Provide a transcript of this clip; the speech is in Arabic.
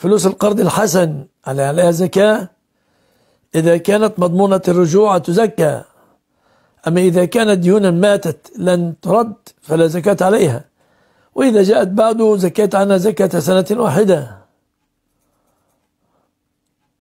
فلوس القرض الحسن على عليها زكاة إذا كانت مضمونة الرجوع تزكى أما إذا كانت ديونا ماتت لن ترد فلا زكاة عليها وإذا جاءت بعد زكيت عنها زكاة سنة واحدة